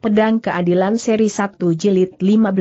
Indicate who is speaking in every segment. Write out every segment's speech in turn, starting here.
Speaker 1: Pedang Keadilan Seri 1 Jilid 15.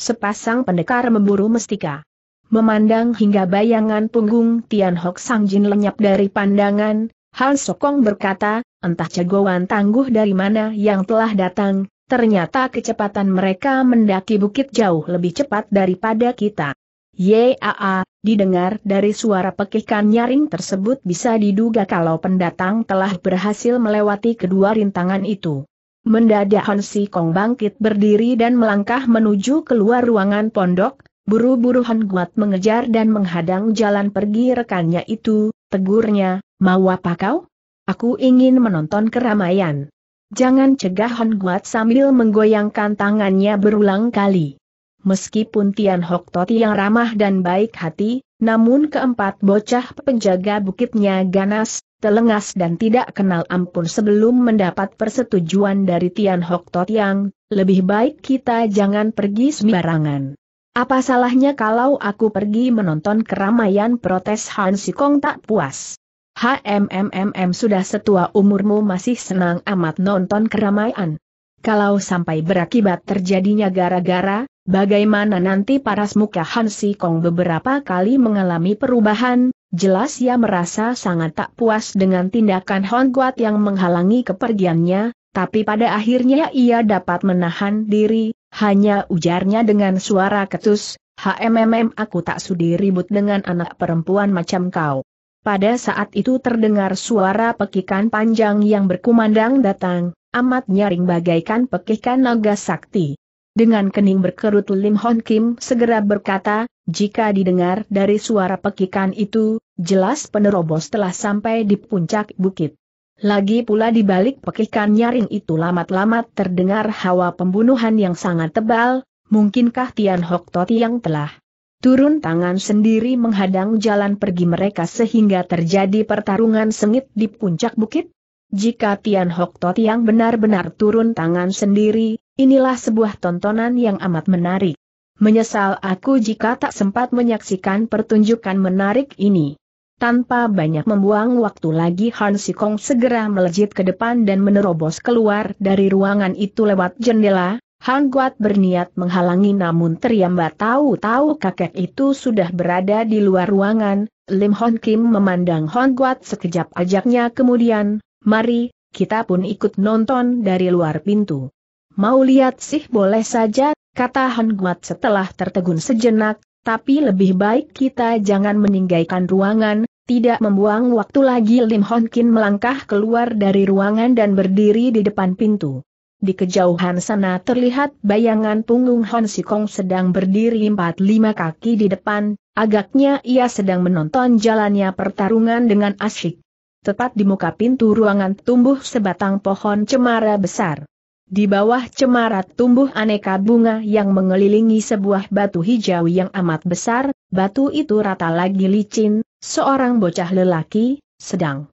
Speaker 1: Sepasang pendekar memburu mestika. Memandang hingga bayangan punggung Tian Hok Jin lenyap dari pandangan, Han Sokong berkata, entah jagoan tangguh dari mana yang telah datang, ternyata kecepatan mereka mendaki bukit jauh lebih cepat daripada kita. Yaa, didengar dari suara pekikan nyaring tersebut bisa diduga kalau pendatang telah berhasil melewati kedua rintangan itu. Mendadak Han Si Kong bangkit berdiri dan melangkah menuju keluar ruangan pondok, buru-buru Han Guat mengejar dan menghadang jalan pergi rekannya itu, tegurnya, mau apa kau? Aku ingin menonton keramaian. Jangan cegah Han Guat sambil menggoyangkan tangannya berulang kali. Meskipun Tian Hok Toti yang ramah dan baik hati, namun keempat bocah penjaga bukitnya ganas, telengas dan tidak kenal ampun sebelum mendapat persetujuan dari Tian Hok Tot Yang, lebih baik kita jangan pergi sembarangan. Apa salahnya kalau aku pergi menonton keramaian protes Han Sikong tak puas? HMMMM sudah setua umurmu masih senang amat nonton keramaian. Kalau sampai berakibat terjadinya gara-gara, Bagaimana nanti paras muka Hansi Kong beberapa kali mengalami perubahan, jelas ia merasa sangat tak puas dengan tindakan Hon Guat yang menghalangi kepergiannya, tapi pada akhirnya ia dapat menahan diri, hanya ujarnya dengan suara ketus, HMMM aku tak sudi ribut dengan anak perempuan macam kau. Pada saat itu terdengar suara pekikan panjang yang berkumandang datang, amat nyaring bagaikan pekikan naga sakti. Dengan kening berkerut Lim Hon Kim segera berkata, jika didengar dari suara pekikan itu, jelas penerobos telah sampai di puncak bukit. Lagi pula di balik pekikan nyaring itu lamat-lamat terdengar hawa pembunuhan yang sangat tebal, mungkinkah Tian Hok Toti yang telah turun tangan sendiri menghadang jalan pergi mereka sehingga terjadi pertarungan sengit di puncak bukit? Jika Tian Hok Toti yang benar-benar turun tangan sendiri, Inilah sebuah tontonan yang amat menarik. Menyesal aku jika tak sempat menyaksikan pertunjukan menarik ini. Tanpa banyak membuang waktu lagi Han Sikong segera melejit ke depan dan menerobos keluar dari ruangan itu lewat jendela. Han Guat berniat menghalangi namun teriambat tahu-tahu kakek itu sudah berada di luar ruangan. Lim Hon Kim memandang Han Guat sekejap ajaknya kemudian, mari, kita pun ikut nonton dari luar pintu. Mau lihat sih boleh saja, kata Han Guat setelah tertegun sejenak, tapi lebih baik kita jangan meninggalkan ruangan, tidak membuang waktu lagi Lim Hon Kin melangkah keluar dari ruangan dan berdiri di depan pintu. Di kejauhan sana terlihat bayangan punggung Hon Kong sedang berdiri 4-5 kaki di depan, agaknya ia sedang menonton jalannya pertarungan dengan asyik. Tepat di muka pintu ruangan tumbuh sebatang pohon cemara besar. Di bawah cemarat tumbuh aneka bunga yang mengelilingi sebuah batu hijau yang amat besar, batu itu rata lagi licin, seorang bocah lelaki, sedang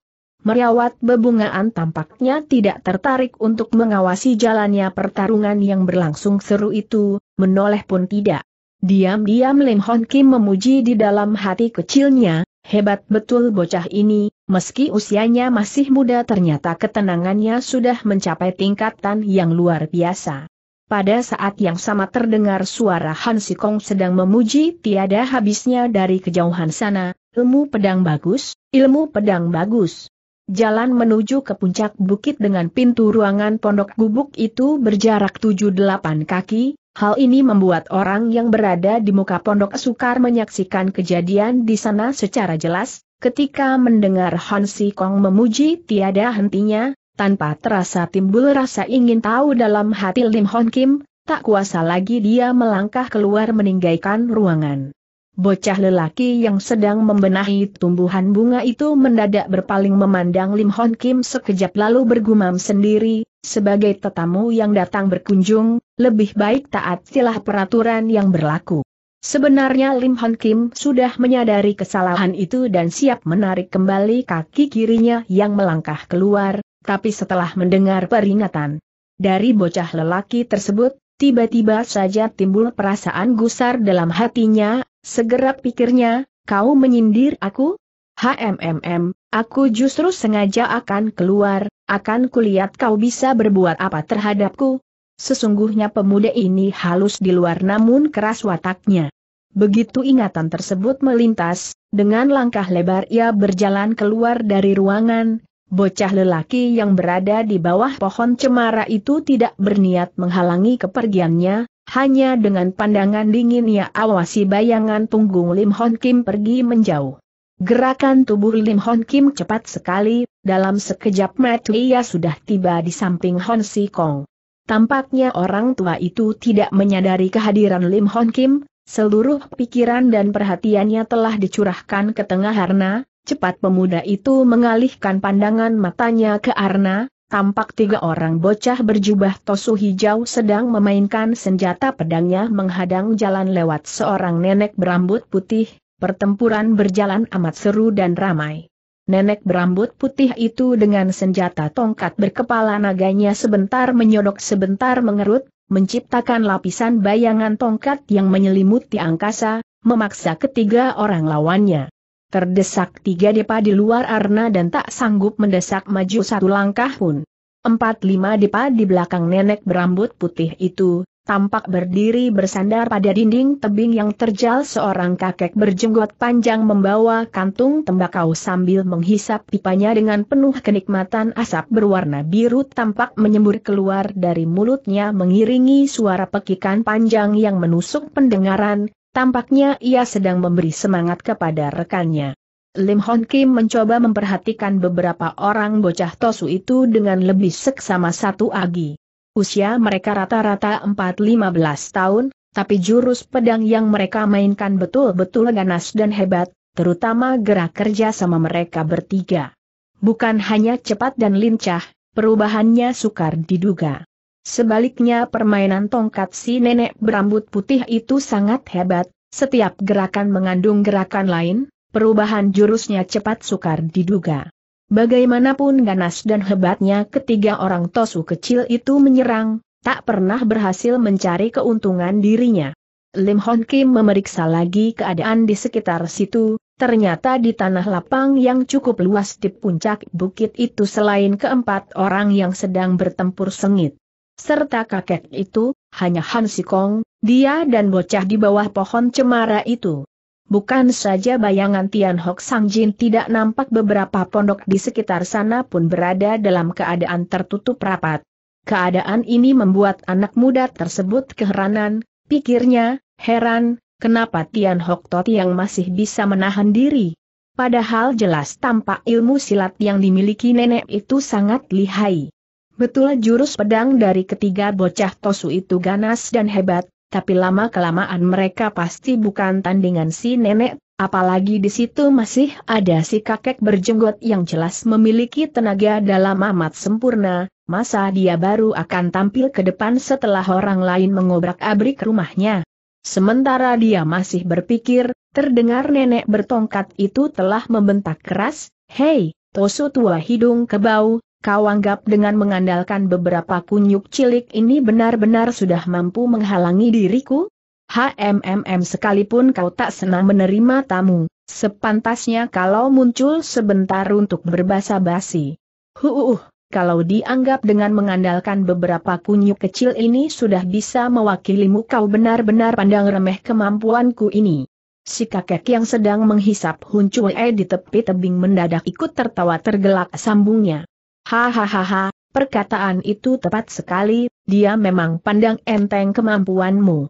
Speaker 1: merawat bebungaan tampaknya tidak tertarik untuk mengawasi jalannya pertarungan yang berlangsung seru itu, menoleh pun tidak. Diam-diam Lim Hon Kim memuji di dalam hati kecilnya, hebat betul bocah ini, Meski usianya masih muda ternyata ketenangannya sudah mencapai tingkatan yang luar biasa. Pada saat yang sama terdengar suara Han Sikong sedang memuji tiada habisnya dari kejauhan sana, ilmu pedang bagus, ilmu pedang bagus. Jalan menuju ke puncak bukit dengan pintu ruangan pondok gubuk itu berjarak 7-8 kaki, hal ini membuat orang yang berada di muka pondok sukar menyaksikan kejadian di sana secara jelas, Ketika mendengar Han Si Kong memuji tiada hentinya, tanpa terasa timbul rasa ingin tahu dalam hati Lim Hon Kim, tak kuasa lagi dia melangkah keluar meninggalkan ruangan. Bocah lelaki yang sedang membenahi tumbuhan bunga itu mendadak berpaling memandang Lim Hon Kim sekejap lalu bergumam sendiri, sebagai tetamu yang datang berkunjung, lebih baik taatilah peraturan yang berlaku. Sebenarnya Lim Hon Kim sudah menyadari kesalahan itu dan siap menarik kembali kaki kirinya yang melangkah keluar, tapi setelah mendengar peringatan dari bocah lelaki tersebut, tiba-tiba saja timbul perasaan gusar dalam hatinya, segera pikirnya, kau menyindir aku? HMMM, aku justru sengaja akan keluar, akan kulihat kau bisa berbuat apa terhadapku, Sesungguhnya pemuda ini halus di luar namun keras wataknya. Begitu ingatan tersebut melintas, dengan langkah lebar ia berjalan keluar dari ruangan, bocah lelaki yang berada di bawah pohon cemara itu tidak berniat menghalangi kepergiannya, hanya dengan pandangan dingin ia awasi bayangan punggung Lim Hon Kim pergi menjauh. Gerakan tubuh Lim Hon Kim cepat sekali, dalam sekejap mata ia sudah tiba di samping Hon Si Kong. Tampaknya orang tua itu tidak menyadari kehadiran Lim Hon Kim, seluruh pikiran dan perhatiannya telah dicurahkan ke tengah Arna, cepat pemuda itu mengalihkan pandangan matanya ke Arna, tampak tiga orang bocah berjubah tosu hijau sedang memainkan senjata pedangnya menghadang jalan lewat seorang nenek berambut putih, pertempuran berjalan amat seru dan ramai. Nenek berambut putih itu dengan senjata tongkat berkepala naganya sebentar menyodok sebentar mengerut, menciptakan lapisan bayangan tongkat yang menyelimuti angkasa, memaksa ketiga orang lawannya. Terdesak tiga depa di luar arna dan tak sanggup mendesak maju satu langkah pun. Empat lima depa di belakang nenek berambut putih itu, tampak berdiri bersandar pada dinding tebing yang terjal seorang kakek berjenggot panjang membawa kantung tembakau sambil menghisap pipanya dengan penuh kenikmatan asap berwarna biru tampak menyembur keluar dari mulutnya mengiringi suara pekikan panjang yang menusuk pendengaran, tampaknya ia sedang memberi semangat kepada rekannya. Lim Hon Kim mencoba memperhatikan beberapa orang bocah tosu itu dengan lebih seksama satu agi. Usia mereka rata-rata 4-15 tahun, tapi jurus pedang yang mereka mainkan betul-betul ganas dan hebat, terutama gerak kerja sama mereka bertiga. Bukan hanya cepat dan lincah, perubahannya sukar diduga. Sebaliknya permainan tongkat si nenek berambut putih itu sangat hebat, setiap gerakan mengandung gerakan lain, perubahan jurusnya cepat sukar diduga. Bagaimanapun ganas dan hebatnya ketiga orang Tosu kecil itu menyerang, tak pernah berhasil mencari keuntungan dirinya. Lim Hon Kim memeriksa lagi keadaan di sekitar situ, ternyata di tanah lapang yang cukup luas di puncak bukit itu selain keempat orang yang sedang bertempur sengit. Serta kakek itu, hanya Han Sikong, dia dan bocah di bawah pohon cemara itu. Bukan saja bayangan Tian Hok Sang Jin tidak nampak beberapa pondok di sekitar sana pun berada dalam keadaan tertutup rapat. Keadaan ini membuat anak muda tersebut keheranan, pikirnya, heran, kenapa Tian Hok Tot yang masih bisa menahan diri. Padahal jelas tampak ilmu silat yang dimiliki nenek itu sangat lihai. Betul jurus pedang dari ketiga bocah Tosu itu ganas dan hebat, tapi lama-kelamaan mereka pasti bukan tandingan si nenek, apalagi di situ masih ada si kakek berjenggot yang jelas memiliki tenaga dalam amat sempurna, masa dia baru akan tampil ke depan setelah orang lain mengobrak-abrik rumahnya. Sementara dia masih berpikir, terdengar nenek bertongkat itu telah membentak keras, Hei, Tosu tua hidung kebau, kau anggap dengan mengandalkan beberapa kunyuk cilik ini benar-benar sudah mampu menghalangi diriku? HMMM sekalipun kau tak senang menerima tamu, sepantasnya kalau muncul sebentar untuk berbasa basi. Huuuh, kalau dianggap dengan mengandalkan beberapa kunyuk kecil ini sudah bisa mewakilimu kau benar-benar pandang remeh kemampuanku ini. Si kakek yang sedang menghisap Hun Chue di tepi tebing mendadak ikut tertawa tergelak sambungnya. Hahaha, perkataan itu tepat sekali, dia memang pandang enteng kemampuanmu.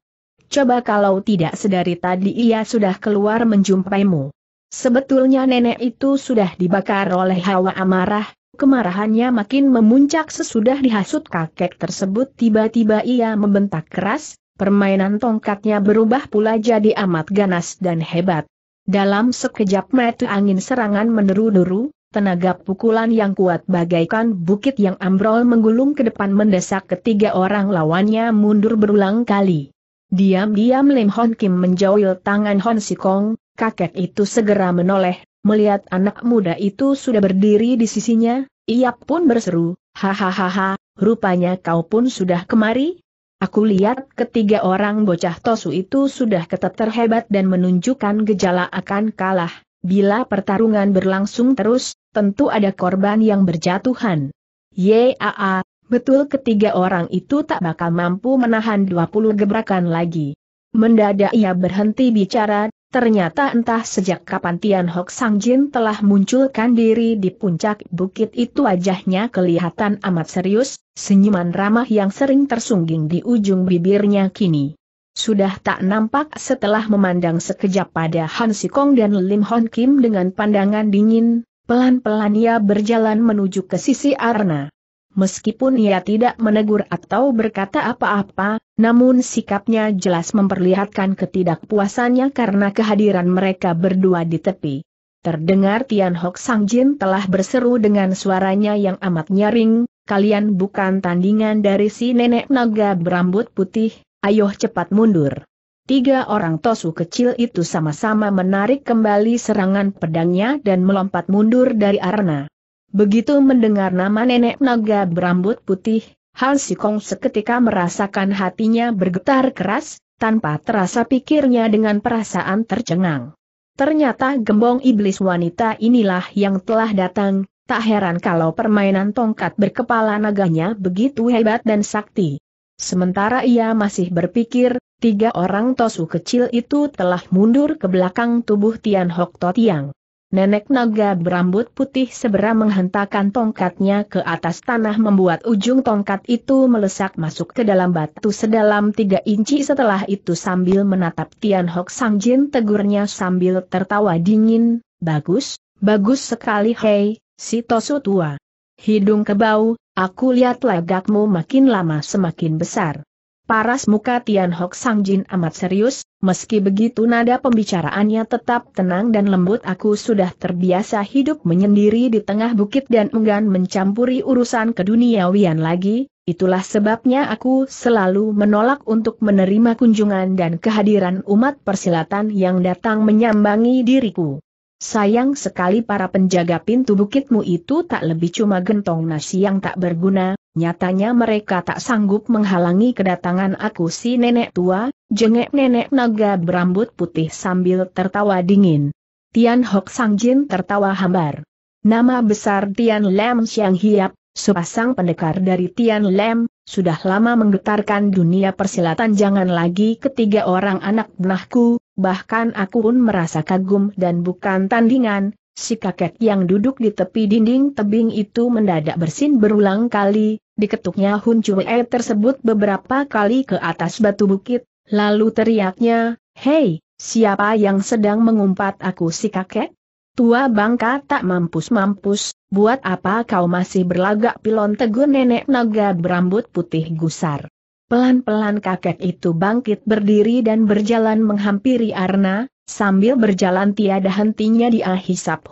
Speaker 1: Coba kalau tidak sedari tadi ia sudah keluar menjumpaimu. Sebetulnya nenek itu sudah dibakar oleh hawa amarah, kemarahannya makin memuncak sesudah dihasut kakek tersebut tiba-tiba ia membentak keras, permainan tongkatnya berubah pula jadi amat ganas dan hebat. Dalam sekejap mata angin serangan meneru neru Tenaga pukulan yang kuat bagaikan bukit yang ambrol menggulung ke depan mendesak ketiga orang lawannya mundur berulang kali. Diam-diam Lim Hon Kim menjauhil tangan Hon Sikong, kakek itu segera menoleh, melihat anak muda itu sudah berdiri di sisinya, ia pun berseru, hahaha, rupanya kau pun sudah kemari? Aku lihat ketiga orang bocah Tosu itu sudah keteter terhebat dan menunjukkan gejala akan kalah. Bila pertarungan berlangsung terus, tentu ada korban yang berjatuhan. Yaa, betul ketiga orang itu tak bakal mampu menahan 20 gebrakan lagi. Mendadak ia berhenti bicara, ternyata entah sejak kapan Tian Hok Sang Jin telah munculkan diri di puncak bukit itu wajahnya kelihatan amat serius, senyuman ramah yang sering tersungging di ujung bibirnya kini sudah tak nampak setelah memandang sekejap pada Han Sikong dan Lim Hon Kim dengan pandangan dingin, Pelan-pelan ia berjalan menuju ke sisi Arna. Meskipun ia tidak menegur atau berkata apa-apa, namun sikapnya jelas memperlihatkan ketidakpuasannya karena kehadiran mereka berdua di tepi. Terdengar Tian Hok Sang Jin telah berseru dengan suaranya yang amat nyaring, kalian bukan tandingan dari si nenek naga berambut putih, ayo cepat mundur. Tiga orang tosu kecil itu sama-sama menarik kembali serangan pedangnya dan melompat mundur dari arena. Begitu mendengar nama nenek naga berambut putih, Han Sikong seketika merasakan hatinya bergetar keras, tanpa terasa pikirnya dengan perasaan tercengang. Ternyata gembong iblis wanita inilah yang telah datang, tak heran kalau permainan tongkat berkepala naganya begitu hebat dan sakti. Sementara ia masih berpikir, Tiga orang tosu kecil itu telah mundur ke belakang tubuh Tian Hok To Tiang. Nenek naga berambut putih segera menghentakkan tongkatnya ke atas tanah membuat ujung tongkat itu melesak masuk ke dalam batu sedalam tiga inci setelah itu sambil menatap Tian Hok Sang Jin tegurnya sambil tertawa dingin, bagus, bagus sekali hei, si tosu tua. Hidung kebau, aku lihat lagakmu makin lama semakin besar. Paras muka Tian Hok Sang Jin amat serius, meski begitu nada pembicaraannya tetap tenang dan lembut aku sudah terbiasa hidup menyendiri di tengah bukit dan enggan mencampuri urusan keduniawian lagi, itulah sebabnya aku selalu menolak untuk menerima kunjungan dan kehadiran umat persilatan yang datang menyambangi diriku. Sayang sekali para penjaga pintu bukitmu itu tak lebih cuma gentong nasi yang tak berguna, Nyatanya mereka tak sanggup menghalangi kedatangan aku si nenek tua, jengek nenek naga berambut putih sambil tertawa dingin. Tian Hok Jin tertawa hambar. Nama besar Tian Lam Siang Hiap, sepasang pendekar dari Tian Lam, sudah lama menggetarkan dunia persilatan jangan lagi ketiga orang anak benahku, bahkan aku pun merasa kagum dan bukan tandingan, Si kakek yang duduk di tepi dinding tebing itu mendadak bersin berulang kali, Diketuknya Hun Chue tersebut beberapa kali ke atas batu bukit, lalu teriaknya, Hei, siapa yang sedang mengumpat aku si kakek? Tua bangka tak mampus-mampus, buat apa kau masih berlagak pilon tegur nenek naga berambut putih gusar. Pelan-pelan kakek itu bangkit berdiri dan berjalan menghampiri Arna, sambil berjalan tiada hentinya dia hisap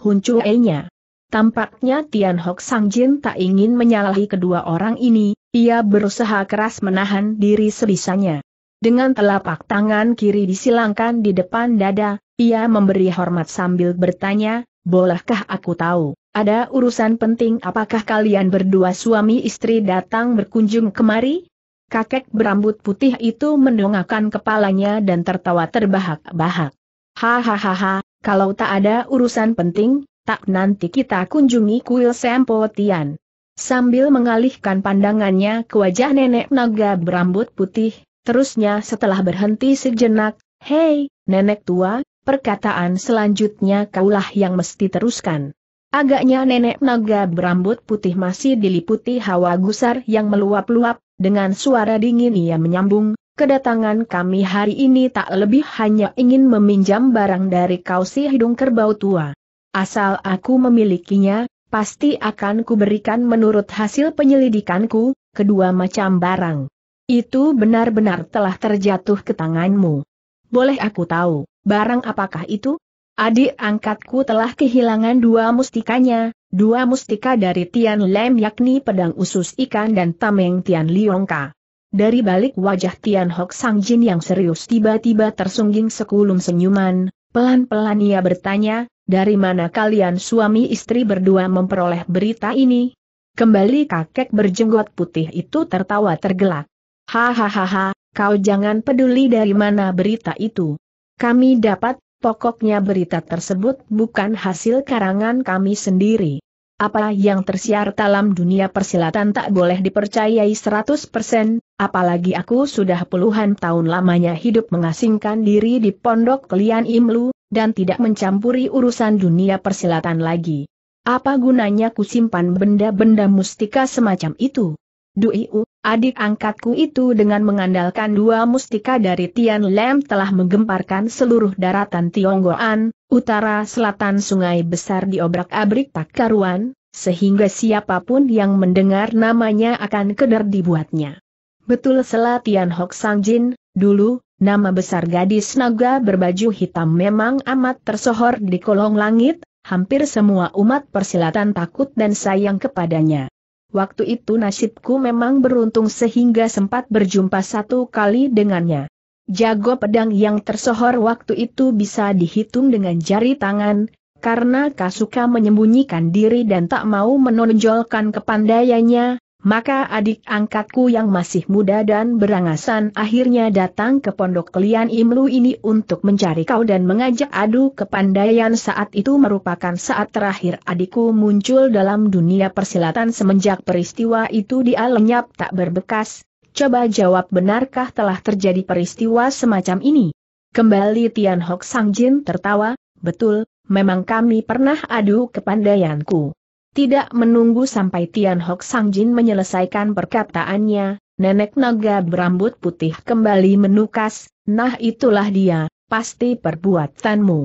Speaker 1: nya Tampaknya Tian Hok Sang Jin tak ingin menyalahi kedua orang ini, ia berusaha keras menahan diri sebisanya. Dengan telapak tangan kiri disilangkan di depan dada, ia memberi hormat sambil bertanya, bolehkah aku tahu? Ada urusan penting apakah kalian berdua suami istri datang berkunjung kemari? Kakek berambut putih itu mendongakkan kepalanya dan tertawa terbahak-bahak. Hahaha, kalau tak ada urusan penting, tak nanti kita kunjungi kuil Sempo Tian. Sambil mengalihkan pandangannya ke wajah nenek naga berambut putih, terusnya setelah berhenti sejenak, Hei, nenek tua, perkataan selanjutnya kaulah yang mesti teruskan. Agaknya nenek naga berambut putih masih diliputi hawa gusar yang meluap-luap, dengan suara dingin ia menyambung, kedatangan kami hari ini tak lebih hanya ingin meminjam barang dari kau si hidung kerbau tua. Asal aku memilikinya, pasti akan kuberikan menurut hasil penyelidikanku, kedua macam barang. Itu benar-benar telah terjatuh ke tanganmu. Boleh aku tahu, barang apakah itu? Adik angkatku telah kehilangan dua mustikanya, dua mustika dari Tian Lem yakni pedang usus ikan dan tameng Tian Liongka. Dari balik wajah Tian Hok Sang Jin yang serius tiba-tiba tersungging sekulum senyuman, pelan-pelan ia bertanya, dari mana kalian suami istri berdua memperoleh berita ini? Kembali kakek berjenggot putih itu tertawa tergelak. Hahaha, kau jangan peduli dari mana berita itu. Kami dapat, pokoknya berita tersebut bukan hasil karangan kami sendiri. Apa yang tersiar dalam dunia persilatan tak boleh dipercayai 100%, apalagi aku sudah puluhan tahun lamanya hidup mengasingkan diri di pondok kalian Imlu, dan tidak mencampuri urusan dunia persilatan lagi. Apa gunanya ku simpan benda-benda mustika semacam itu? Duiu, adik angkatku itu dengan mengandalkan dua mustika dari Tian Lem telah menggemparkan seluruh daratan Tionggoan, utara selatan sungai besar diobrak-abrik tak karuan, sehingga siapapun yang mendengar namanya akan keder dibuatnya. Betul Selatian Hok Sang Jin, Dulu, nama besar gadis naga berbaju hitam memang amat tersohor di kolong langit, hampir semua umat persilatan takut dan sayang kepadanya. Waktu itu nasibku memang beruntung sehingga sempat berjumpa satu kali dengannya. Jago pedang yang tersohor waktu itu bisa dihitung dengan jari tangan, karena Kasuka menyembunyikan diri dan tak mau menonjolkan kepandaiannya, maka adik angkatku yang masih muda dan berangasan akhirnya datang ke pondok kalian Imlu ini untuk mencari kau dan mengajak adu kepandaian saat itu merupakan saat terakhir adikku muncul dalam dunia persilatan semenjak peristiwa itu dia lenyap tak berbekas, coba jawab benarkah telah terjadi peristiwa semacam ini? Kembali Tian Hok Sang Jin tertawa, betul, memang kami pernah adu kepandaianku. Tidak menunggu sampai Tian Hok Sang Jin menyelesaikan perkataannya, nenek naga berambut putih kembali menukas, nah itulah dia, pasti perbuatanmu.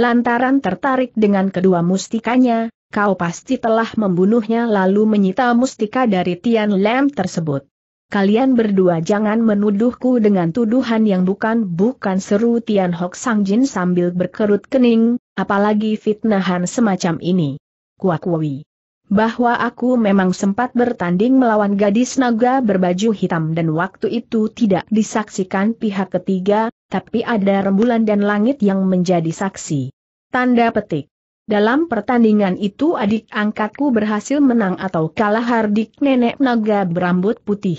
Speaker 1: Lantaran tertarik dengan kedua mustikanya, kau pasti telah membunuhnya lalu menyita mustika dari Tian Lam tersebut. Kalian berdua jangan menuduhku dengan tuduhan yang bukan-bukan seru Tian Hok Sang Jin sambil berkerut kening, apalagi fitnahan semacam ini kuakui. Bahwa aku memang sempat bertanding melawan gadis naga berbaju hitam dan waktu itu tidak disaksikan pihak ketiga, tapi ada rembulan dan langit yang menjadi saksi. Tanda petik. Dalam pertandingan itu adik angkatku berhasil menang atau kalah hardik nenek naga berambut putih.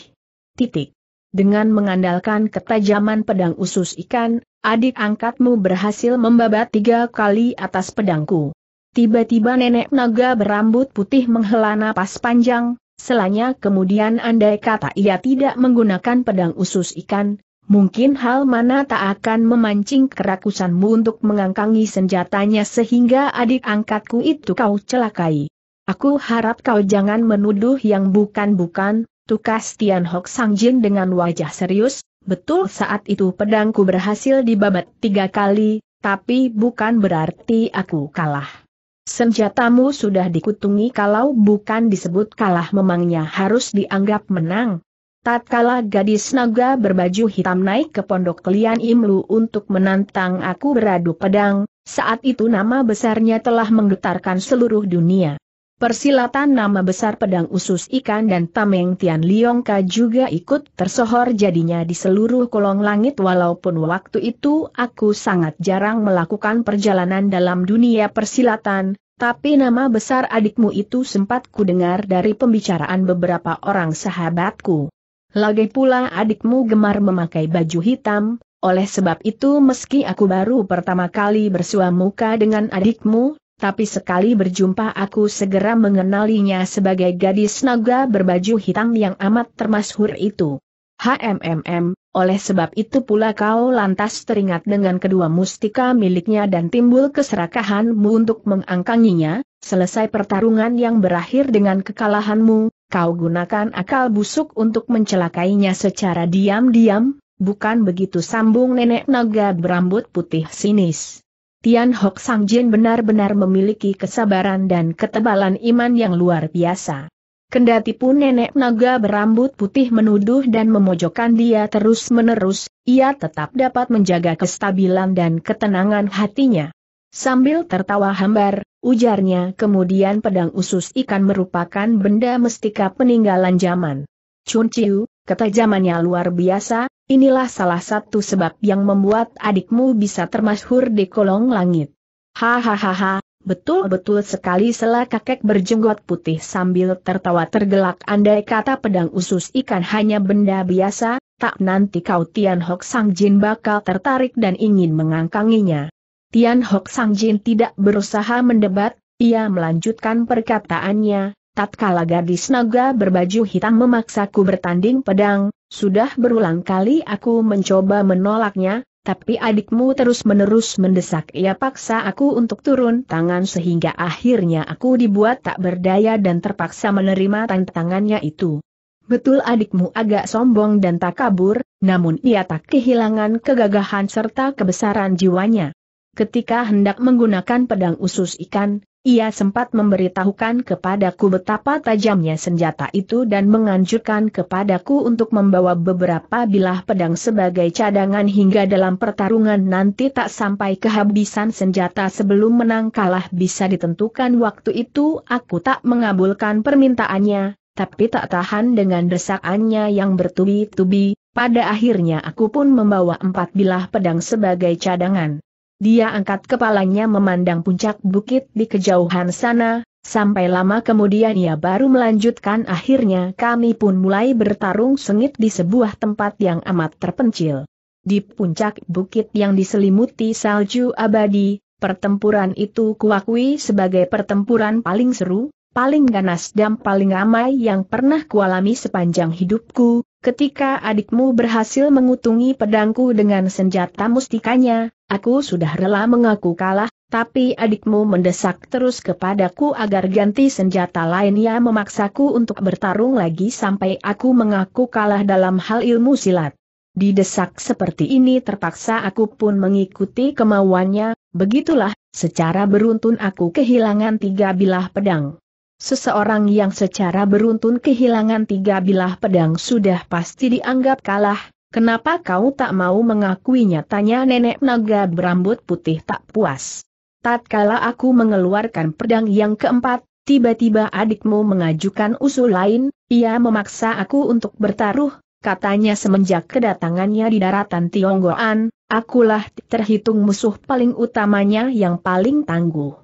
Speaker 1: Titik. Dengan mengandalkan ketajaman pedang usus ikan, adik angkatmu berhasil membabat tiga kali atas pedangku. Tiba-tiba nenek naga berambut putih menghela napas panjang, selanya kemudian andai kata ia tidak menggunakan pedang usus ikan, mungkin hal mana tak akan memancing kerakusanmu untuk mengangkangi senjatanya sehingga adik angkatku itu kau celakai. Aku harap kau jangan menuduh yang bukan-bukan, tukas Tian Hok Sangjin dengan wajah serius, betul saat itu pedangku berhasil dibabat tiga kali, tapi bukan berarti aku kalah. Senjatamu sudah dikutungi kalau bukan disebut kalah memangnya harus dianggap menang. Tatkala gadis naga berbaju hitam naik ke pondok kelian Imlu untuk menantang aku beradu pedang, saat itu nama besarnya telah menggetarkan seluruh dunia. Persilatan nama besar pedang usus ikan dan Tameng Tian Liongka juga ikut tersohor jadinya di seluruh kolong langit walaupun waktu itu aku sangat jarang melakukan perjalanan dalam dunia persilatan, tapi nama besar adikmu itu sempat kudengar dari pembicaraan beberapa orang sahabatku. Lagi pula adikmu gemar memakai baju hitam, oleh sebab itu meski aku baru pertama kali bersua muka dengan adikmu, tapi sekali berjumpa aku segera mengenalinya sebagai gadis naga berbaju hitam yang amat termasyhur itu. HMMM, oleh sebab itu pula kau lantas teringat dengan kedua mustika miliknya dan timbul keserakahanmu untuk mengangkanginya, selesai pertarungan yang berakhir dengan kekalahanmu, kau gunakan akal busuk untuk mencelakainya secara diam-diam, bukan begitu sambung nenek naga berambut putih sinis. Tian Hok Sang Jin benar-benar memiliki kesabaran dan ketebalan iman yang luar biasa. Kendati pun nenek naga berambut putih menuduh dan memojokkan dia terus-menerus, ia tetap dapat menjaga kestabilan dan ketenangan hatinya. Sambil tertawa hambar, ujarnya kemudian pedang usus ikan merupakan benda mestika peninggalan zaman. Chun Chiu, ketajamannya luar biasa, Inilah salah satu sebab yang membuat adikmu bisa termasyhur di kolong langit. Hahaha, betul-betul sekali sela kakek berjenggot putih sambil tertawa tergelak andai kata pedang usus ikan hanya benda biasa, tak nanti kau Tian Hok Sang Jin bakal tertarik dan ingin mengangkanginya. Tian Hok Sang Jin tidak berusaha mendebat, ia melanjutkan perkataannya, Tatkala gadis naga berbaju hitam memaksaku bertanding pedang, sudah berulang kali aku mencoba menolaknya, tapi adikmu terus-menerus mendesak ia paksa aku untuk turun tangan sehingga akhirnya aku dibuat tak berdaya dan terpaksa menerima tantangannya itu. Betul adikmu agak sombong dan tak kabur, namun ia tak kehilangan kegagahan serta kebesaran jiwanya. Ketika hendak menggunakan pedang usus ikan, ia sempat memberitahukan kepadaku betapa tajamnya senjata itu dan menganjurkan kepadaku untuk membawa beberapa bilah pedang sebagai cadangan hingga dalam pertarungan nanti tak sampai kehabisan senjata sebelum menang kalah bisa ditentukan waktu itu aku tak mengabulkan permintaannya, tapi tak tahan dengan desakannya yang bertubi-tubi, pada akhirnya aku pun membawa empat bilah pedang sebagai cadangan. Dia angkat kepalanya memandang puncak bukit di kejauhan sana, sampai lama kemudian ia baru melanjutkan akhirnya kami pun mulai bertarung sengit di sebuah tempat yang amat terpencil. Di puncak bukit yang diselimuti salju abadi, pertempuran itu kuakui sebagai pertempuran paling seru, paling ganas dan paling ramai yang pernah kualami sepanjang hidupku, ketika adikmu berhasil mengutungi pedangku dengan senjata mustikanya, aku sudah rela mengaku kalah, tapi adikmu mendesak terus kepadaku agar ganti senjata lainnya memaksaku untuk bertarung lagi sampai aku mengaku kalah dalam hal ilmu silat. Didesak seperti ini terpaksa aku pun mengikuti kemauannya, begitulah, secara beruntun aku kehilangan tiga bilah pedang. Seseorang yang secara beruntun kehilangan tiga bilah pedang sudah pasti dianggap kalah, kenapa kau tak mau mengakuinya? Tanya nenek naga berambut putih tak puas. Tatkala aku mengeluarkan pedang yang keempat, tiba-tiba adikmu mengajukan usul lain, ia memaksa aku untuk bertaruh, katanya semenjak kedatangannya di daratan Tionggoan, akulah terhitung musuh paling utamanya yang paling tangguh.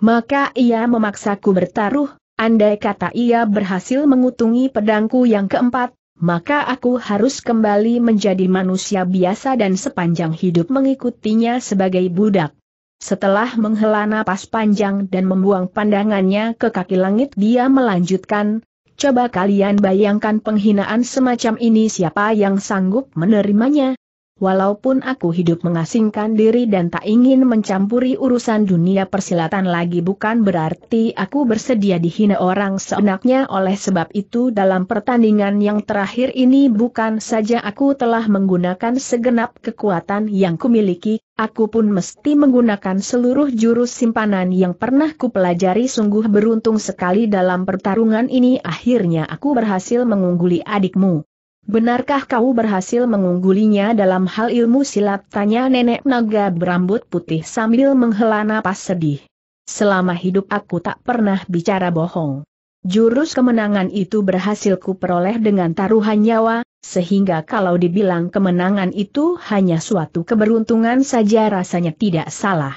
Speaker 1: Maka ia memaksaku bertaruh, Andai kata ia berhasil mengutungi pedangku yang keempat, maka aku harus kembali menjadi manusia biasa dan sepanjang hidup mengikutinya sebagai budak. Setelah menghela napas panjang dan membuang pandangannya ke kaki langit dia melanjutkan, Coba kalian bayangkan penghinaan semacam ini siapa yang sanggup menerimanya? walaupun aku hidup mengasingkan diri dan tak ingin mencampuri urusan dunia persilatan lagi bukan berarti aku bersedia dihina orang seenaknya oleh sebab itu dalam pertandingan yang terakhir ini bukan saja aku telah menggunakan segenap kekuatan yang kumiliki, aku pun mesti menggunakan seluruh jurus simpanan yang pernah kupelajari sungguh beruntung sekali dalam pertarungan ini akhirnya aku berhasil mengungguli adikmu. Benarkah kau berhasil mengunggulinya dalam hal ilmu silat? Tanya nenek naga berambut putih sambil menghela napas sedih. Selama hidup aku tak pernah bicara bohong. Jurus kemenangan itu berhasil kuperoleh dengan taruhan nyawa, sehingga kalau dibilang kemenangan itu hanya suatu keberuntungan saja rasanya tidak salah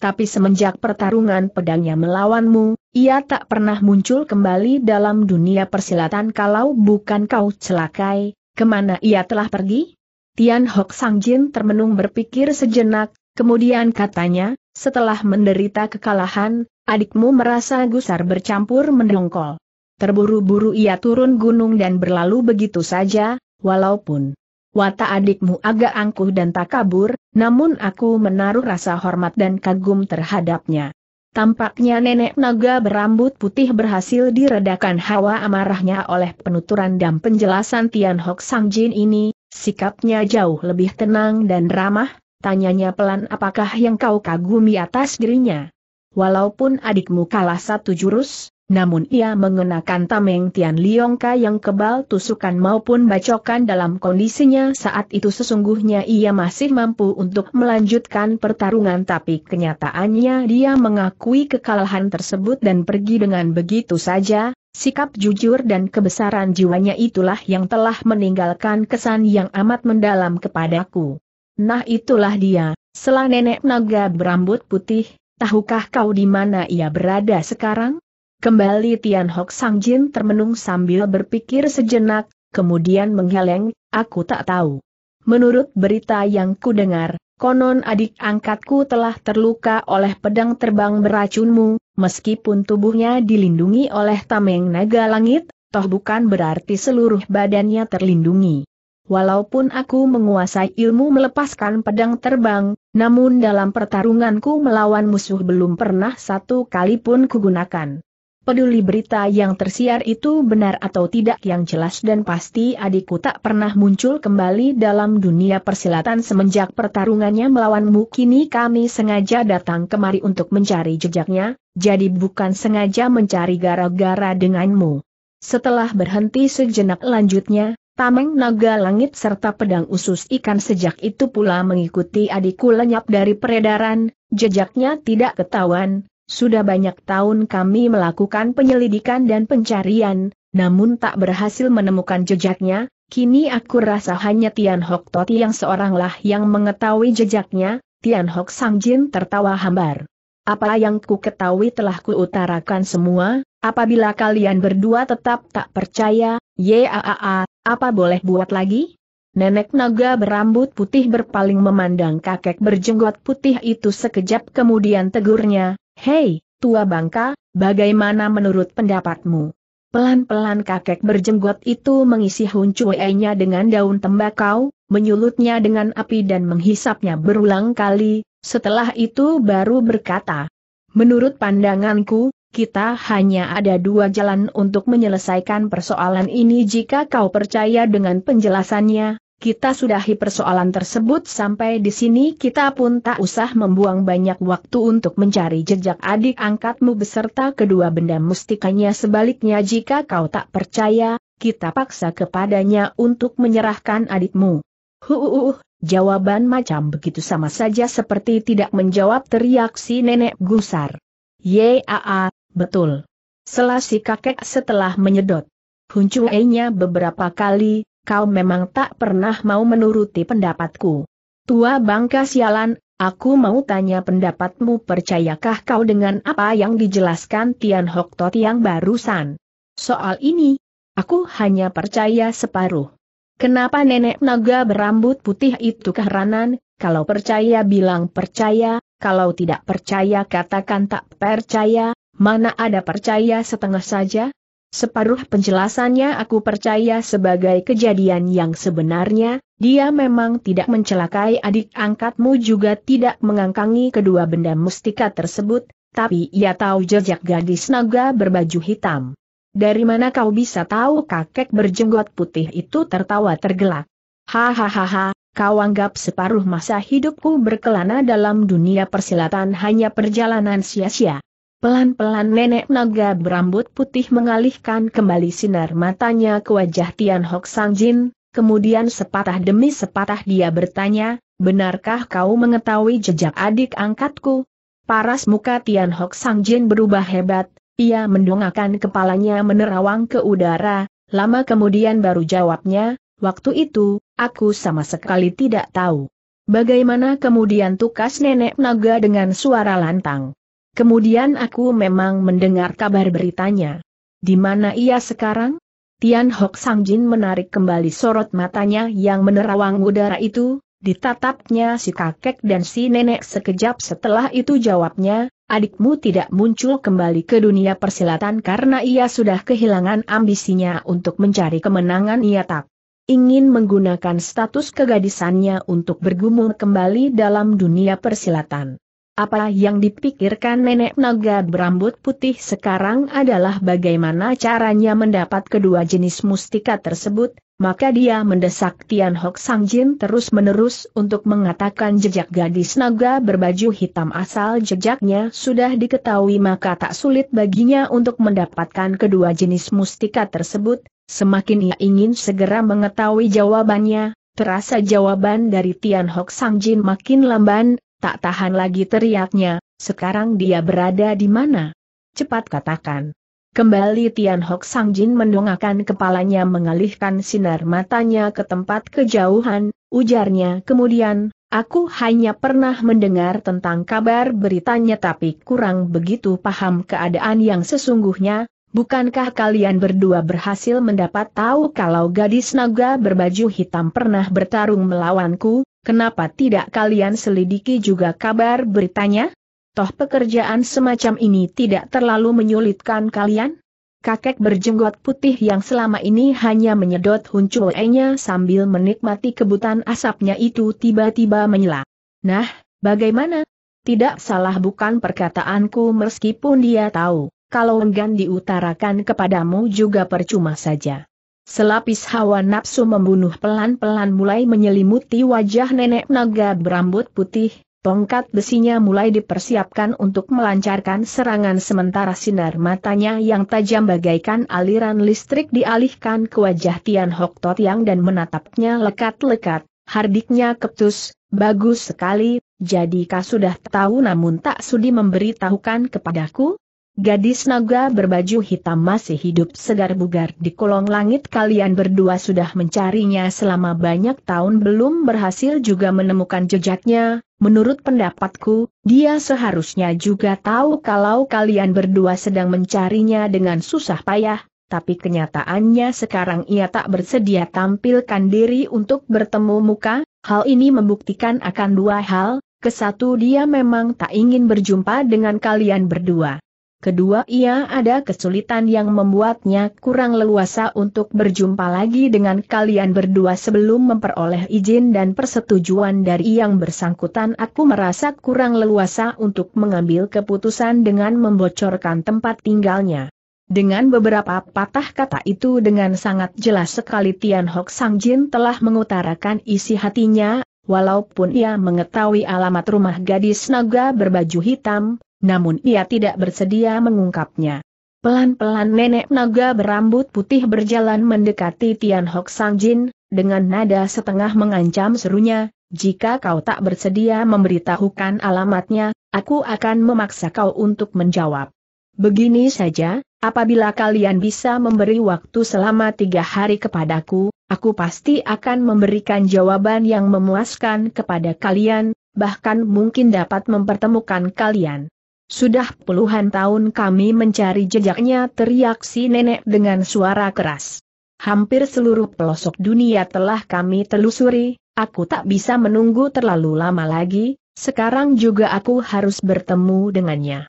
Speaker 1: tapi semenjak pertarungan pedangnya melawanmu, ia tak pernah muncul kembali dalam dunia persilatan kalau bukan kau celakai, kemana ia telah pergi? Tian Hok Jin termenung berpikir sejenak, kemudian katanya, setelah menderita kekalahan, adikmu merasa gusar bercampur mendongkol. Terburu-buru ia turun gunung dan berlalu begitu saja, walaupun watak adikmu agak angkuh dan tak kabur, namun aku menaruh rasa hormat dan kagum terhadapnya. Tampaknya nenek naga berambut putih berhasil diredakan hawa amarahnya oleh penuturan dan penjelasan Tian Hok Sang Jin ini, sikapnya jauh lebih tenang dan ramah, tanyanya pelan apakah yang kau kagumi atas dirinya. Walaupun adikmu kalah satu jurus, namun ia mengenakan tameng Tian Liongka yang kebal tusukan maupun bacokan dalam kondisinya saat itu sesungguhnya ia masih mampu untuk melanjutkan pertarungan tapi kenyataannya dia mengakui kekalahan tersebut dan pergi dengan begitu saja, sikap jujur dan kebesaran jiwanya itulah yang telah meninggalkan kesan yang amat mendalam kepadaku. Nah itulah dia, selah nenek naga berambut putih, tahukah kau di mana ia berada sekarang? Kembali Tian Hok Sang Jin termenung sambil berpikir sejenak, kemudian mengheleng, aku tak tahu. Menurut berita yang kudengar, konon adik angkatku telah terluka oleh pedang terbang beracunmu, meskipun tubuhnya dilindungi oleh tameng naga langit, toh bukan berarti seluruh badannya terlindungi. Walaupun aku menguasai ilmu melepaskan pedang terbang, namun dalam pertarunganku melawan musuh belum pernah satu kali pun kugunakan. Peduli berita yang tersiar itu benar atau tidak yang jelas dan pasti adikku tak pernah muncul kembali dalam dunia persilatan semenjak pertarungannya melawanmu kini kami sengaja datang kemari untuk mencari jejaknya, jadi bukan sengaja mencari gara-gara denganmu. Setelah berhenti sejenak lanjutnya, Tameng naga langit serta pedang usus ikan sejak itu pula mengikuti adikku lenyap dari peredaran, jejaknya tidak ketahuan, sudah banyak tahun kami melakukan penyelidikan dan pencarian, namun tak berhasil menemukan jejaknya, kini aku rasa hanya Tian Hok Toti yang seoranglah yang mengetahui jejaknya, Tian Hok Sang Jin tertawa hambar. Apa yang ku ketahui telah kuutarakan semua, apabila kalian berdua tetap tak percaya, yaaa, apa boleh buat lagi? Nenek naga berambut putih berpaling memandang kakek berjenggot putih itu sekejap kemudian tegurnya, Hei, tua bangka, bagaimana menurut pendapatmu? Pelan-pelan kakek berjenggot itu mengisi huncuenya dengan daun tembakau, menyulutnya dengan api dan menghisapnya berulang kali, setelah itu baru berkata. Menurut pandanganku, kita hanya ada dua jalan untuk menyelesaikan persoalan ini jika kau percaya dengan penjelasannya, kita sudahi persoalan tersebut sampai di sini kita pun tak usah membuang banyak waktu untuk mencari jejak adik angkatmu beserta kedua benda mustikanya sebaliknya jika kau tak percaya, kita paksa kepadanya untuk menyerahkan adikmu. Huuuh, jawaban macam begitu sama saja seperti tidak menjawab teriak si nenek gusar. Yaa, betul. Selasi kakek setelah menyedot. Huncuenya beberapa kali, kau memang tak pernah mau menuruti pendapatku. Tua bangka sialan, aku mau tanya pendapatmu percayakah kau dengan apa yang dijelaskan Tian Hok Tot yang barusan? Soal ini, aku hanya percaya separuh. Kenapa nenek naga berambut putih itu keheranan, kalau percaya bilang percaya, kalau tidak percaya katakan tak percaya, mana ada percaya setengah saja? Separuh penjelasannya aku percaya sebagai kejadian yang sebenarnya, dia memang tidak mencelakai adik angkatmu juga tidak mengangkangi kedua benda mustika tersebut, tapi ia tahu jejak gadis naga berbaju hitam. Dari mana kau bisa tahu kakek berjenggot putih itu tertawa tergelak? Hahaha, kau anggap separuh masa hidupku berkelana dalam dunia persilatan hanya perjalanan sia-sia. Pelan-pelan nenek naga berambut putih mengalihkan kembali sinar matanya ke wajah Tian Hok Sang Jin, kemudian sepatah demi sepatah dia bertanya, benarkah kau mengetahui jejak adik angkatku? Paras muka Tian Hok Sang Jin berubah hebat, ia mendongakkan kepalanya menerawang ke udara, lama kemudian baru jawabnya, waktu itu, aku sama sekali tidak tahu. Bagaimana kemudian tukas nenek naga dengan suara lantang? Kemudian aku memang mendengar kabar beritanya. Di mana ia sekarang? Tian Hok Jin menarik kembali sorot matanya yang menerawang udara itu, ditatapnya si kakek dan si nenek sekejap setelah itu jawabnya, adikmu tidak muncul kembali ke dunia persilatan karena ia sudah kehilangan ambisinya untuk mencari kemenangan ia tak ingin menggunakan status kegadisannya untuk bergumul kembali dalam dunia persilatan. Apa yang dipikirkan nenek naga berambut putih sekarang adalah bagaimana caranya mendapat kedua jenis mustika tersebut, maka dia mendesak Tian Hok Sang Jin terus-menerus untuk mengatakan jejak gadis naga berbaju hitam asal jejaknya sudah diketahui maka tak sulit baginya untuk mendapatkan kedua jenis mustika tersebut, semakin ia ingin segera mengetahui jawabannya, terasa jawaban dari Tian Hok Sang Jin makin lamban, Tak tahan lagi teriaknya, sekarang dia berada di mana? Cepat katakan. Kembali Tian Hok Sang Jin mendongakkan kepalanya mengalihkan sinar matanya ke tempat kejauhan, ujarnya kemudian, aku hanya pernah mendengar tentang kabar beritanya tapi kurang begitu paham keadaan yang sesungguhnya, bukankah kalian berdua berhasil mendapat tahu kalau gadis naga berbaju hitam pernah bertarung melawanku, Kenapa tidak kalian selidiki juga kabar beritanya? Toh pekerjaan semacam ini tidak terlalu menyulitkan kalian? Kakek berjenggot putih yang selama ini hanya menyedot huncuenya sambil menikmati kebutan asapnya itu tiba-tiba menyela. Nah, bagaimana? Tidak salah bukan perkataanku meskipun dia tahu, kalau enggan diutarakan kepadamu juga percuma saja. Selapis hawa nafsu membunuh pelan-pelan mulai menyelimuti wajah nenek naga berambut putih, tongkat besinya mulai dipersiapkan untuk melancarkan serangan sementara sinar matanya yang tajam bagaikan aliran listrik dialihkan ke wajah Tian Hok Tot Yang dan menatapnya lekat-lekat, hardiknya keputus. bagus sekali, jadi kau sudah tahu namun tak sudi memberitahukan kepadaku? Gadis naga berbaju hitam masih hidup segar bugar di kolong langit kalian berdua sudah mencarinya selama banyak tahun belum berhasil juga menemukan jejaknya, menurut pendapatku, dia seharusnya juga tahu kalau kalian berdua sedang mencarinya dengan susah payah, tapi kenyataannya sekarang ia tak bersedia tampilkan diri untuk bertemu muka, hal ini membuktikan akan dua hal, kesatu dia memang tak ingin berjumpa dengan kalian berdua. Kedua ia ada kesulitan yang membuatnya kurang leluasa untuk berjumpa lagi dengan kalian berdua sebelum memperoleh izin dan persetujuan dari yang bersangkutan aku merasa kurang leluasa untuk mengambil keputusan dengan membocorkan tempat tinggalnya. Dengan beberapa patah kata itu dengan sangat jelas sekali Tian Hok Sang Jin telah mengutarakan isi hatinya, walaupun ia mengetahui alamat rumah gadis naga berbaju hitam, namun ia tidak bersedia mengungkapnya. Pelan-pelan nenek naga berambut putih berjalan mendekati Tian Hok Sang Jin, dengan nada setengah mengancam serunya, jika kau tak bersedia memberitahukan alamatnya, aku akan memaksa kau untuk menjawab. Begini saja, apabila kalian bisa memberi waktu selama tiga hari kepadaku, aku pasti akan memberikan jawaban yang memuaskan kepada kalian, bahkan mungkin dapat mempertemukan kalian. Sudah puluhan tahun kami mencari jejaknya teriak si nenek dengan suara keras. Hampir seluruh pelosok dunia telah kami telusuri, aku tak bisa menunggu terlalu lama lagi, sekarang juga aku harus bertemu dengannya.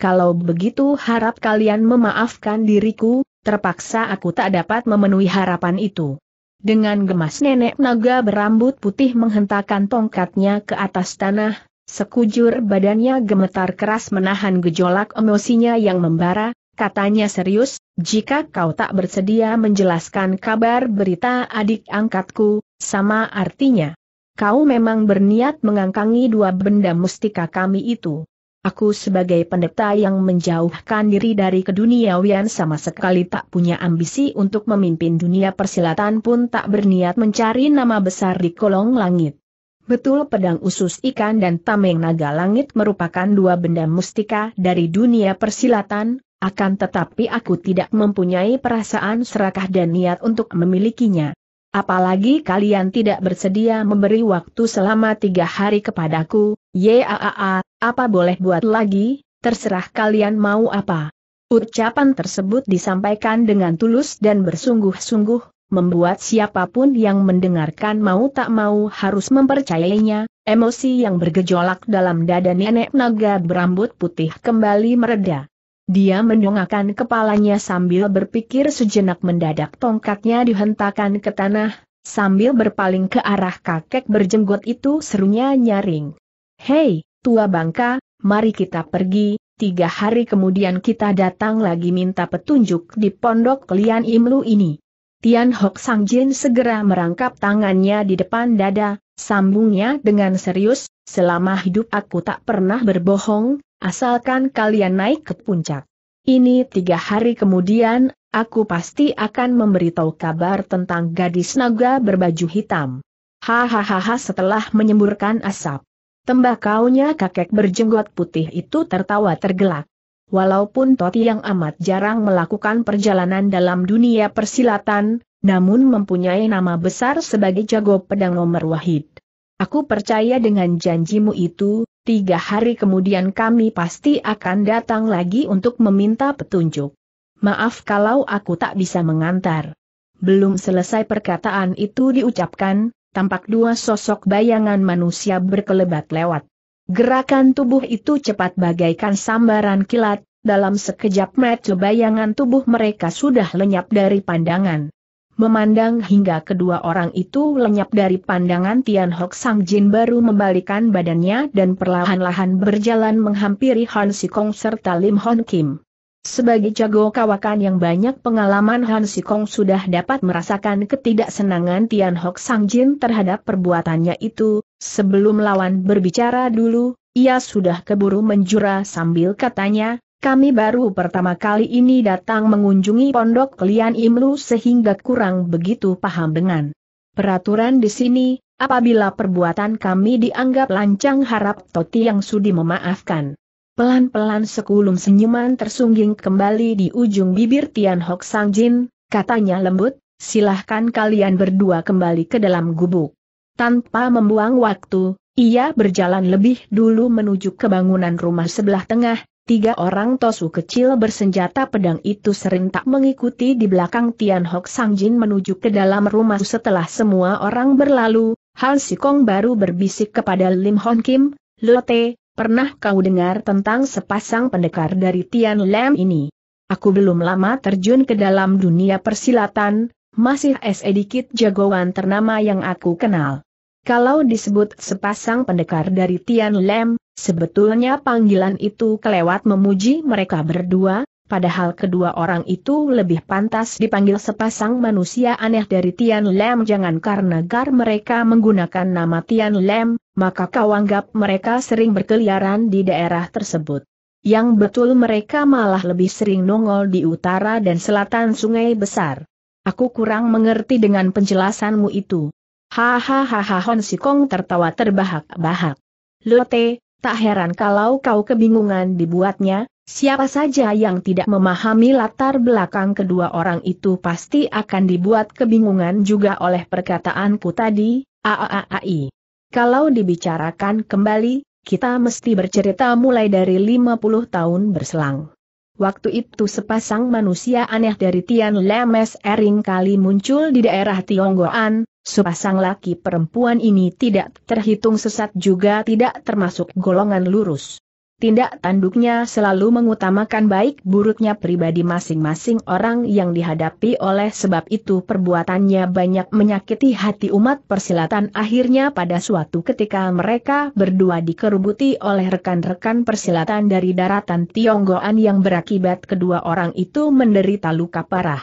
Speaker 1: Kalau begitu harap kalian memaafkan diriku, terpaksa aku tak dapat memenuhi harapan itu. Dengan gemas nenek naga berambut putih menghentakkan tongkatnya ke atas tanah, Sekujur badannya gemetar keras menahan gejolak emosinya yang membara, katanya serius, jika kau tak bersedia menjelaskan kabar berita adik angkatku, sama artinya. Kau memang berniat mengangkangi dua benda mustika kami itu. Aku sebagai pendeta yang menjauhkan diri dari keduniawian sama sekali tak punya ambisi untuk memimpin dunia persilatan pun tak berniat mencari nama besar di kolong langit. Betul pedang usus ikan dan tameng naga langit merupakan dua benda mustika dari dunia persilatan, akan tetapi aku tidak mempunyai perasaan serakah dan niat untuk memilikinya. Apalagi kalian tidak bersedia memberi waktu selama tiga hari kepadaku, yaaa, apa boleh buat lagi, terserah kalian mau apa. Ucapan tersebut disampaikan dengan tulus dan bersungguh-sungguh, membuat siapapun yang mendengarkan mau tak mau harus mempercayainya, emosi yang bergejolak dalam dada nenek naga berambut putih kembali mereda. Dia menyongakkan kepalanya sambil berpikir sejenak mendadak tongkatnya dihentakkan ke tanah, sambil berpaling ke arah kakek berjenggot itu serunya nyaring. Hei, tua bangka, mari kita pergi, tiga hari kemudian kita datang lagi minta petunjuk di pondok Lian Imlu ini. Tian Hok Sang Jin segera merangkap tangannya di depan dada, sambungnya dengan serius, selama hidup aku tak pernah berbohong, asalkan kalian naik ke puncak. Ini tiga hari kemudian, aku pasti akan memberitahu kabar tentang gadis naga berbaju hitam. Hahaha setelah menyemburkan asap. Tembakaunya kakek berjenggot putih itu tertawa tergelak. Walaupun Toti yang amat jarang melakukan perjalanan dalam dunia persilatan, namun mempunyai nama besar sebagai jago pedang nomor wahid. Aku percaya dengan janjimu itu, tiga hari kemudian kami pasti akan datang lagi untuk meminta petunjuk. Maaf kalau aku tak bisa mengantar. Belum selesai perkataan itu diucapkan, tampak dua sosok bayangan manusia berkelebat lewat. Gerakan tubuh itu cepat bagaikan sambaran kilat, dalam sekejap mata bayangan tubuh mereka sudah lenyap dari pandangan. Memandang hingga kedua orang itu lenyap dari pandangan Tian Hok Sang Jin baru membalikan badannya dan perlahan-lahan berjalan menghampiri Han Sikong serta Lim Hon Kim. Sebagai jago kawakan yang banyak pengalaman Han Sikong sudah dapat merasakan ketidaksenangan Tian Hok Sang Jin terhadap perbuatannya itu, Sebelum lawan berbicara dulu, ia sudah keburu menjura sambil katanya, kami baru pertama kali ini datang mengunjungi pondok Lian Imlu sehingga kurang begitu paham dengan peraturan di sini, apabila perbuatan kami dianggap lancang harap Toti yang sudi memaafkan. Pelan-pelan sekulum senyuman tersungging kembali di ujung bibir Tian Hok Sang Jin, katanya lembut, silahkan kalian berdua kembali ke dalam gubuk. Tanpa membuang waktu, ia berjalan lebih dulu menuju ke bangunan rumah sebelah tengah, tiga orang tosu kecil bersenjata pedang itu serentak mengikuti di belakang Tian Hok Sang Jin menuju ke dalam rumah setelah semua orang berlalu, Han Sikong baru berbisik kepada Lim Hon Kim, Lote, pernah kau dengar tentang sepasang pendekar dari Tian Lam ini? Aku belum lama terjun ke dalam dunia persilatan, masih sedikit jagoan ternama yang aku kenal. Kalau disebut sepasang pendekar dari Tian Lem, sebetulnya panggilan itu kelewat memuji mereka berdua, padahal kedua orang itu lebih pantas dipanggil sepasang manusia aneh dari Tian Lem jangan karena gar mereka menggunakan nama Tian Lem, maka kau anggap mereka sering berkeliaran di daerah tersebut. Yang betul mereka malah lebih sering nongol di utara dan selatan sungai besar. Aku kurang mengerti dengan penjelasanmu itu. Hahaha Hon Sikong tertawa terbahak-bahak. Lote, tak heran kalau kau kebingungan dibuatnya, siapa saja yang tidak memahami latar belakang kedua orang itu pasti akan dibuat kebingungan juga oleh perkataanku tadi, aaai. Kalau dibicarakan kembali, kita mesti bercerita mulai dari 50 tahun berselang. Waktu itu sepasang manusia aneh dari Tian Lemes Ering kali muncul di daerah Tionggoan, Sepasang laki perempuan ini tidak terhitung sesat juga tidak termasuk golongan lurus. Tindak tanduknya selalu mengutamakan baik buruknya pribadi masing-masing orang yang dihadapi oleh sebab itu perbuatannya banyak menyakiti hati umat persilatan akhirnya pada suatu ketika mereka berdua dikerubuti oleh rekan-rekan persilatan dari daratan Tionggoan yang berakibat kedua orang itu menderita luka parah.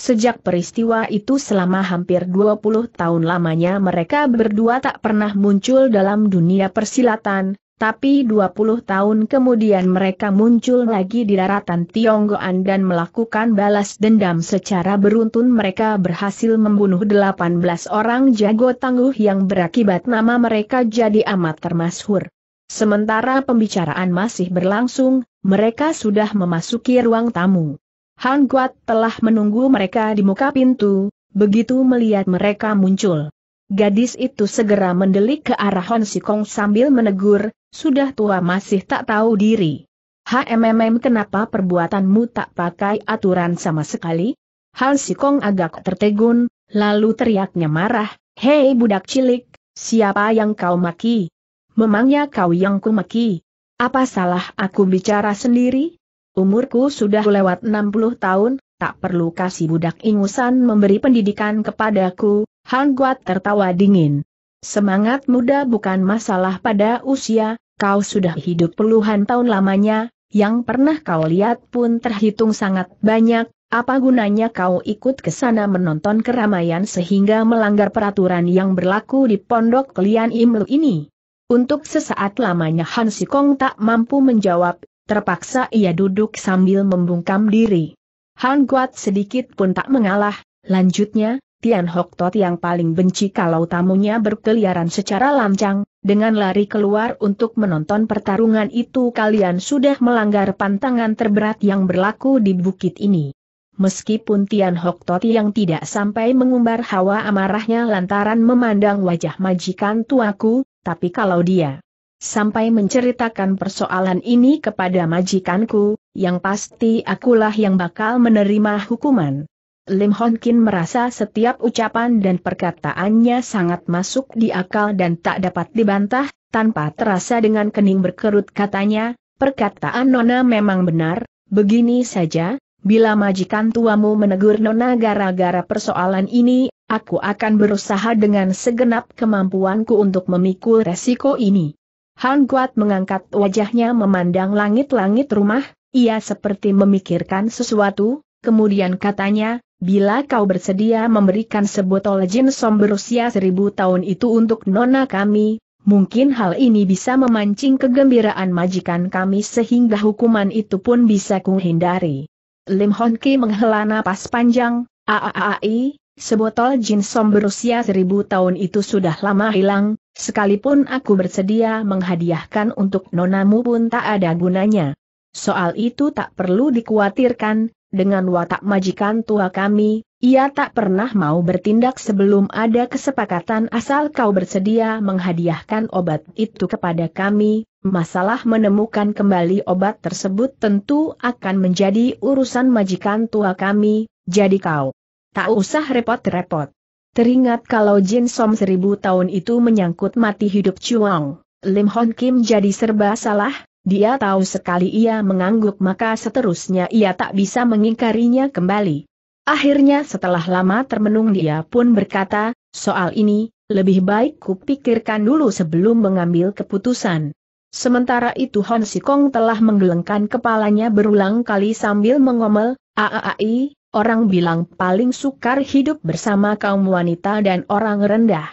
Speaker 1: Sejak peristiwa itu selama hampir 20 tahun lamanya mereka berdua tak pernah muncul dalam dunia persilatan, tapi 20 tahun kemudian mereka muncul lagi di daratan Tionggoan dan melakukan balas dendam secara beruntun mereka berhasil membunuh 18 orang jago tangguh yang berakibat nama mereka jadi amat termasyhur. Sementara pembicaraan masih berlangsung, mereka sudah memasuki ruang tamu. Han Guat telah menunggu mereka di muka pintu, begitu melihat mereka muncul. Gadis itu segera mendelik ke arah Hon Sikong sambil menegur, sudah tua masih tak tahu diri. HMMM kenapa perbuatanmu tak pakai aturan sama sekali? Han Sikong agak tertegun, lalu teriaknya marah, Hei budak cilik, siapa yang kau maki? Memangnya kau yang kumaki? Apa salah aku bicara sendiri? Umurku sudah lewat 60 tahun, tak perlu kasih budak ingusan memberi pendidikan kepadaku, Han Guat tertawa dingin. Semangat muda bukan masalah pada usia, kau sudah hidup puluhan tahun lamanya, yang pernah kau lihat pun terhitung sangat banyak, apa gunanya kau ikut ke sana menonton keramaian sehingga melanggar peraturan yang berlaku di pondok kalian Imlu ini? Untuk sesaat lamanya Han Sikong tak mampu menjawab, Terpaksa ia duduk sambil membungkam diri. Han Guat sedikit pun tak mengalah, lanjutnya, Tian Hok Tot yang paling benci kalau tamunya berkeliaran secara lancang, dengan lari keluar untuk menonton pertarungan itu kalian sudah melanggar pantangan terberat yang berlaku di bukit ini. Meskipun Tian Hok Tot yang tidak sampai mengumbar hawa amarahnya lantaran memandang wajah majikan tuaku, tapi kalau dia sampai menceritakan persoalan ini kepada majikanku, yang pasti akulah yang bakal menerima hukuman. Lim Honkin merasa setiap ucapan dan perkataannya sangat masuk di akal dan tak dapat dibantah, tanpa terasa dengan kening berkerut katanya, perkataan Nona memang benar, begini saja, bila majikan tuamu menegur Nona gara-gara persoalan ini, aku akan berusaha dengan segenap kemampuanku untuk memikul resiko ini. Han Guat mengangkat wajahnya memandang langit-langit rumah, ia seperti memikirkan sesuatu, kemudian katanya, bila kau bersedia memberikan sebotol jin som berusia seribu tahun itu untuk nona kami, mungkin hal ini bisa memancing kegembiraan majikan kami sehingga hukuman itu pun bisa kuhindari. Lim Hon Ki menghela napas panjang, aaai, Sebotol jin som berusia seribu tahun itu sudah lama hilang, sekalipun aku bersedia menghadiahkan untuk nonamu pun tak ada gunanya. Soal itu tak perlu dikhawatirkan, dengan watak majikan tua kami, ia tak pernah mau bertindak sebelum ada kesepakatan asal kau bersedia menghadiahkan obat itu kepada kami, masalah menemukan kembali obat tersebut tentu akan menjadi urusan majikan tua kami, jadi kau tak usah repot-repot. Teringat kalau Jin Som seribu tahun itu menyangkut mati hidup Chuang, Lim Hon Kim jadi serba salah, dia tahu sekali ia mengangguk maka seterusnya ia tak bisa mengingkarinya kembali. Akhirnya setelah lama termenung dia pun berkata, soal ini, lebih baik kupikirkan dulu sebelum mengambil keputusan. Sementara itu Hon Sikong telah menggelengkan kepalanya berulang kali sambil mengomel, aaai, Orang bilang paling sukar hidup bersama kaum wanita dan orang rendah.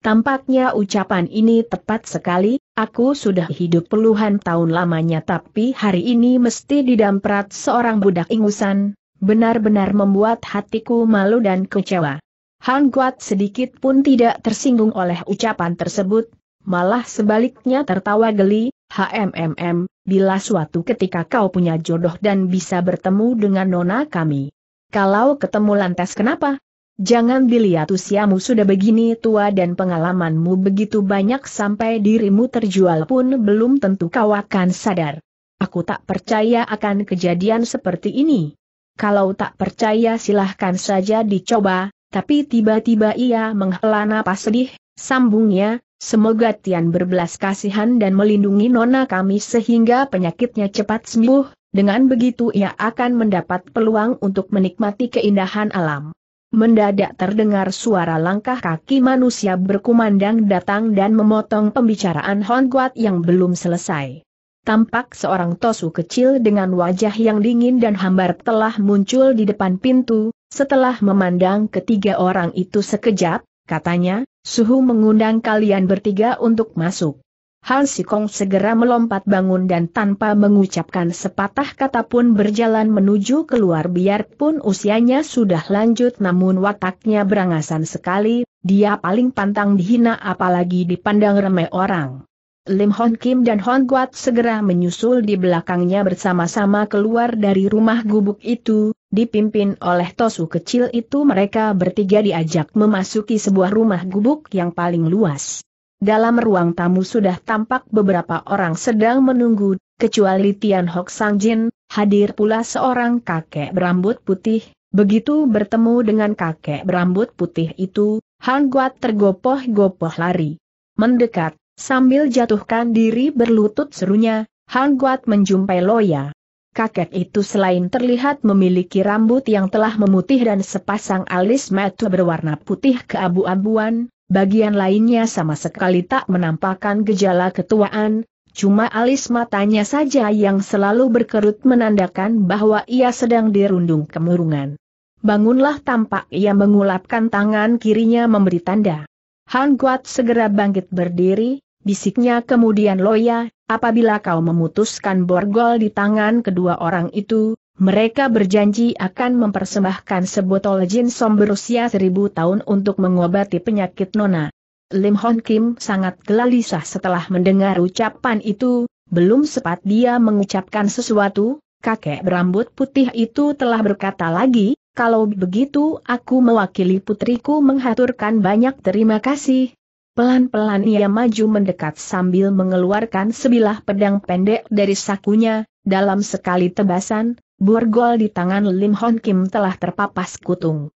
Speaker 1: Tampaknya ucapan ini tepat sekali, aku sudah hidup puluhan tahun lamanya tapi hari ini mesti didamprat seorang budak ingusan, benar-benar membuat hatiku malu dan kecewa. Han Guat sedikit pun tidak tersinggung oleh ucapan tersebut, malah sebaliknya tertawa geli, HMMM, bila suatu ketika kau punya jodoh dan bisa bertemu dengan nona kami, kalau ketemu lantas kenapa? Jangan dilihat usiamu sudah begini tua dan pengalamanmu begitu banyak sampai dirimu terjual pun belum tentu kau akan sadar. Aku tak percaya akan kejadian seperti ini. Kalau tak percaya silahkan saja dicoba, tapi tiba-tiba ia menghela napas sedih, sambungnya, semoga Tian berbelas kasihan dan melindungi nona kami sehingga penyakitnya cepat sembuh, dengan begitu ia akan mendapat peluang untuk menikmati keindahan alam. Mendadak terdengar suara langkah kaki manusia berkumandang datang dan memotong pembicaraan Hon Guat yang belum selesai. Tampak seorang tosu kecil dengan wajah yang dingin dan hambar telah muncul di depan pintu, setelah memandang ketiga orang itu sekejap, katanya, suhu mengundang kalian bertiga untuk masuk. Han Sikong segera melompat bangun dan tanpa mengucapkan sepatah kata pun berjalan menuju keluar biarpun usianya sudah lanjut namun wataknya berangasan sekali, dia paling pantang dihina apalagi dipandang remeh orang. Lim Hon Kim dan Hon Guat segera menyusul di belakangnya bersama-sama keluar dari rumah gubuk itu, dipimpin oleh Tosu kecil itu mereka bertiga diajak memasuki sebuah rumah gubuk yang paling luas dalam ruang tamu sudah tampak beberapa orang sedang menunggu, kecuali Tian Hok Sang Jin, hadir pula seorang kakek berambut putih, begitu bertemu dengan kakek berambut putih itu, Han Guat tergopoh-gopoh lari. Mendekat, sambil jatuhkan diri berlutut serunya, Han Guat menjumpai Loya. Kakek itu selain terlihat memiliki rambut yang telah memutih dan sepasang alis mata berwarna putih keabu-abuan, bagian lainnya sama sekali tak menampakkan gejala ketuaan, cuma alis matanya saja yang selalu berkerut menandakan bahwa ia sedang dirundung kemurungan. Bangunlah tampak ia mengulapkan tangan kirinya memberi tanda. Han Guat segera bangkit berdiri, bisiknya kemudian Loya, apabila kau memutuskan borgol di tangan kedua orang itu, mereka berjanji akan mempersembahkan sebotol jin som berusia seribu tahun untuk mengobati penyakit Nona. Lim Hon Kim sangat gelisah setelah mendengar ucapan itu, belum sempat dia mengucapkan sesuatu, kakek berambut putih itu telah berkata lagi, kalau begitu aku mewakili putriku menghaturkan banyak terima kasih. Pelan-pelan ia maju mendekat sambil mengeluarkan sebilah pedang pendek dari sakunya, dalam sekali tebasan, Borgol di tangan Lim Hon Kim telah terpapas kutung.